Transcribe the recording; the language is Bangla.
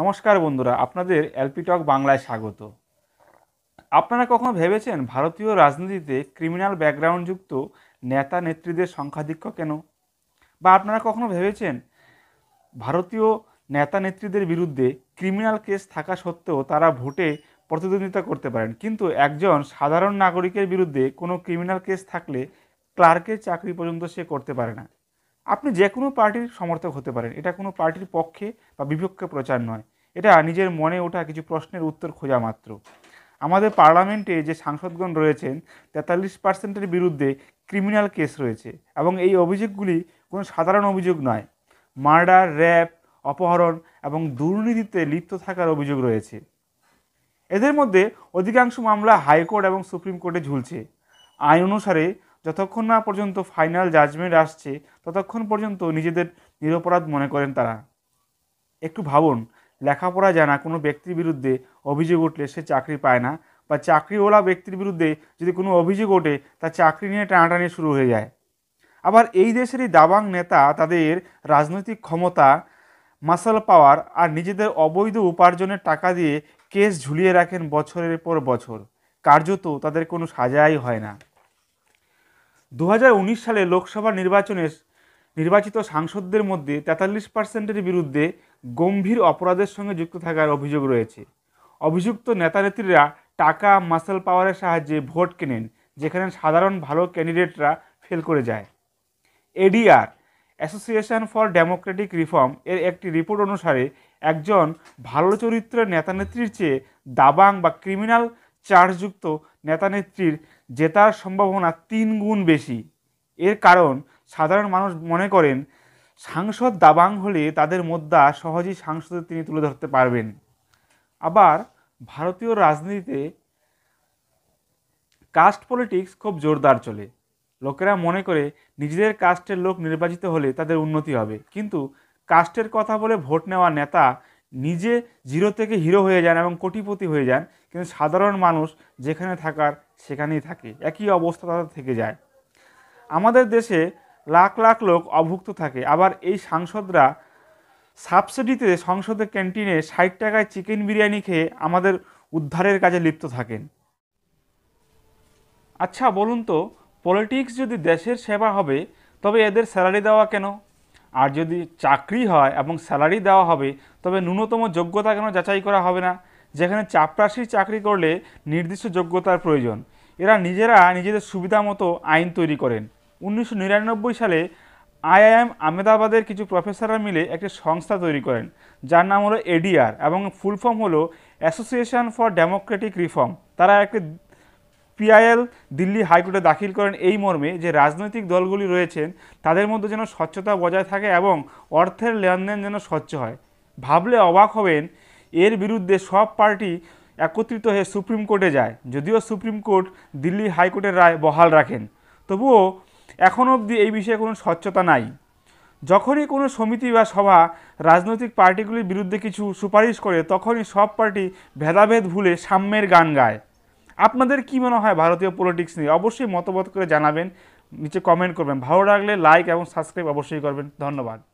নমস্কার বন্ধুরা আপনাদের এলপিটক বাংলায় স্বাগত আপনারা কখনো ভেবেছেন ভারতীয় রাজনীতিতে ক্রিমিনাল ব্যাকগ্রাউন্ডযুক্ত নেতা নেত্রীদের সংখ্যাধিক্য কেন বা আপনারা কখনো ভেবেছেন ভারতীয় নেতা নেত্রীদের বিরুদ্ধে ক্রিমিনাল কেস থাকা সত্ত্বেও তারা ভোটে প্রতিদ্বন্দ্বিতা করতে পারেন কিন্তু একজন সাধারণ নাগরিকের বিরুদ্ধে কোনো ক্রিমিনাল কেস থাকলে ক্লার্কের চাকরি পর্যন্ত সে করতে পারে না আপনি যে কোনো পার্টির সমর্থক হতে পারেন এটা কোনো পার্টির পক্ষে বা বিপক্ষে প্রচার নয় এটা নিজের মনে ওঠা কিছু প্রশ্নের উত্তর খোঁজা মাত্র আমাদের পার্লামেন্টে যে সাংসদগণ রয়েছেন তেতাল্লিশ পার্সেন্টের বিরুদ্ধে ক্রিমিনাল কেস রয়েছে এবং এই অভিযোগগুলি কোনো সাধারণ অভিযোগ নয় মার্ডার র্যাপ অপহরণ এবং দুর্নীতিতে লিপ্ত থাকার অভিযোগ রয়েছে এদের মধ্যে অধিকাংশ মামলা হাইকোর্ট এবং সুপ্রিম কোর্টে ঝুলছে আইন অনুসারে যতক্ষণ না পর্যন্ত ফাইনাল জাজমেন্ট আসছে ততক্ষণ পর্যন্ত নিজেদের নিরপরাধ মনে করেন তারা একটু ভাবুন লেখাপড়া জানা কোনো ব্যক্তির বিরুদ্ধে অভিযোগ উঠলে সে চাকরি পায় না বা চাকরিওয়ালা ব্যক্তির বিরুদ্ধে যদি কোনো অভিযোগ ওঠে তা চাকরি নিয়ে টানাটানি শুরু হয়ে যায় আবার এই দেশেরই দাবাং নেতা তাদের রাজনৈতিক ক্ষমতা মাসাল পাওয়ার আর নিজেদের অবৈধ উপার্জনের টাকা দিয়ে কেস ঝুলিয়ে রাখেন বছরের পর বছর কার্যত তাদের কোনো সাজাই হয় না দু সালে লোকসভা নির্বাচনের নির্বাচিত সাংসদদের মধ্যে তেতাল্লিশ পার্সেন্টের বিরুদ্ধে গম্ভীর অপরাধের সঙ্গে যুক্ত থাকার অভিযোগ রয়েছে অভিযুক্ত নেতানেত্রীরা টাকা মাসেল পাওয়ারের সাহায্যে ভোট কেনেন যেখানে সাধারণ ভালো ক্যান্ডিডেটরা ফেল করে যায় ADR association for democratic reform এর একটি রিপোর্ট অনুসারে একজন ভালো চরিত্রের নেতানেত্রীর চেয়ে দাবাং বা ক্রিমিনাল চার্জযুক্ত নেতানেত্রীর জেতার সম্ভাবনা তিন গুণ বেশি এর কারণ সাধারণ মানুষ মনে করেন সাংসদ দাবাং হলে তাদের মুদ্রা সহজেই সাংসদে তিনি তুলে ধরতে পারবেন আবার ভারতীয় রাজনীতিতে কাস্ট পলিটিক্স খুব জোরদার চলে লোকেরা মনে করে নিজেদের কাস্টের লোক নির্বাচিত হলে তাদের উন্নতি হবে কিন্তু কাস্টের কথা বলে ভোট নেওয়া নেতা নিজে জিরো থেকে হিরো হয়ে যান এবং কোটিপতি হয়ে যান কিন্তু সাধারণ মানুষ যেখানে থাকার সেখানেই থাকে একই অবস্থা তাদের থেকে যায় আমাদের দেশে লাখ লাখ লোক অভুক্ত থাকে আবার এই সাংসদরা সাবসিডিতে সংসদের ক্যান্টিনে ষাট টাকায় চিকেন বিরিয়ানি খেয়ে আমাদের উদ্ধারের কাজে লিপ্ত থাকেন আচ্ছা বলুন তো পলিটিক্স যদি দেশের সেবা হবে তবে এদের স্যালারি দেওয়া কেন আর যদি চাকরি হয় এবং স্যালারি দেওয়া হবে তবে ন্যূনতম যোগ্যতা কেন যাচাই করা হবে না যেখানে চাপরাশির চাকরি করলে নির্দিষ্ট যোগ্যতার প্রয়োজন এরা নিজেরা নিজেদের সুবিধা মতো আইন তৈরি করেন উনিশশো সালে আইআইএম আহমেদাবাদের কিছু প্রফেসররা মিলে একটি সংস্থা তৈরি করেন যার নাম হলো এডিআর এবং ফুল ফর্ম হলো অ্যাসোসিয়েশন ফর ডেমোক্রেটিক রিফর্ম তারা একটি পিআইএল দিল্লি হাইকোর্টে দাখিল করেন এই মর্মে যে রাজনৈতিক দলগুলি রয়েছেন তাদের মধ্যে যেন স্বচ্ছতা বজায় থাকে এবং অর্থের লেনদেন যেন স্বচ্ছ হয় ভাবলে অবাক হবেন এর বিরুদ্ধে সব পার্টি একত্রিত হয়ে সুপ্রিম কোর্টে যায় যদিও সুপ্রিম কোর্ট দিল্লি হাইকোর্টের রায় বহাল রাখেন তবুও এখন অবধি এই বিষয়ে কোনো স্বচ্ছতা নাই যখনই কোনো সমিতি বা সভা রাজনৈতিক পার্টিগুলির বিরুদ্ধে কিছু সুপারিশ করে তখনই সব পার্টি ভেদাভেদ ভুলে সাম্যের গান গায় আপনাদের কি মনে হয় ভারতীয় পলিটিক্স নিয়ে অবশ্যই মতামত করে জানাবেন নিচে কমেন্ট করবেন ভালো লাগলে লাইক এবং সাবস্ক্রাইব অবশ্যই করবেন ধন্যবাদ